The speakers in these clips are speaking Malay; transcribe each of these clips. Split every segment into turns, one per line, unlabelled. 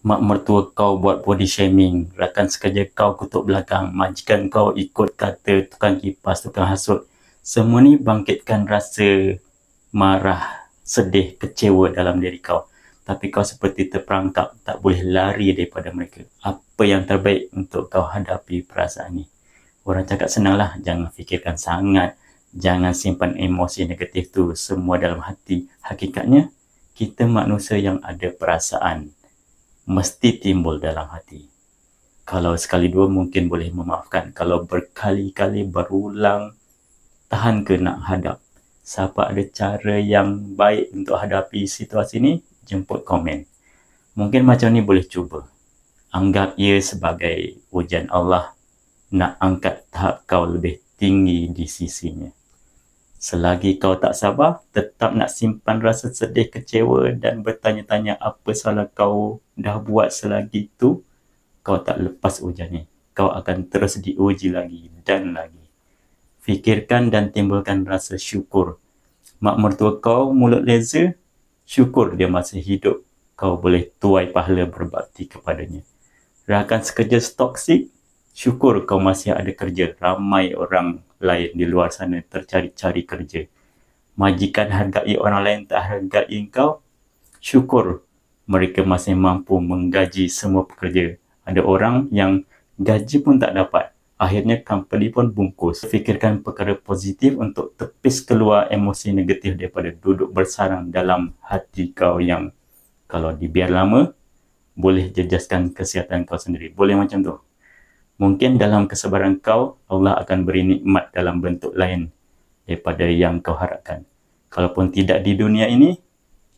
mak mertua kau buat body shaming, rakan sekerja kau kutuk belakang, majikan kau ikut kata tukang kipas, tukang hasut. Semua ni bangkitkan rasa marah, sedih, kecewa dalam diri kau. Tapi kau seperti terperangkap, tak boleh lari daripada mereka. Apa yang terbaik untuk kau hadapi perasaan ni? Orang cakap senanglah, jangan fikirkan sangat. Jangan simpan emosi negatif tu semua dalam hati. Hakikatnya, kita manusia yang ada perasaan mesti timbul dalam hati. Kalau sekali dua mungkin boleh memaafkan. Kalau berkali-kali berulang, tahan ke nak hadap. Siapa ada cara yang baik untuk hadapi situasi ini? jemput komen. Mungkin macam ni boleh cuba. Anggap ia sebagai ujian Allah nak angkat tahap kau lebih tinggi di sisinya. Selagi kau tak sabar, tetap nak simpan rasa sedih, kecewa dan bertanya-tanya apa salah kau dah buat selagi tu, kau tak lepas ujian ni. Kau akan terus diuji lagi dan lagi. Fikirkan dan timbulkan rasa syukur. Mak mertua kau mulut leza, syukur dia masih hidup. Kau boleh tuai pahala berbakti kepadanya. Rakan sekerja toksik, syukur kau masih ada kerja. Ramai orang lain di luar sana tercari-cari kerja. Majikan hargai orang lain tak hargai engkau. Syukur mereka masih mampu menggaji semua pekerja. Ada orang yang gaji pun tak dapat. Akhirnya company pun bungkus. Fikirkan perkara positif untuk tepis keluar emosi negatif daripada duduk bersarang dalam hati kau yang kalau dibiar lama boleh jejaskan kesihatan kau sendiri. Boleh macam tu mungkin dalam kesabaran kau Allah akan beri nikmat dalam bentuk lain daripada yang kau harapkan kalaupun tidak di dunia ini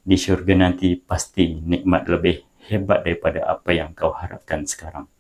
di syurga nanti pasti nikmat lebih hebat daripada apa yang kau harapkan sekarang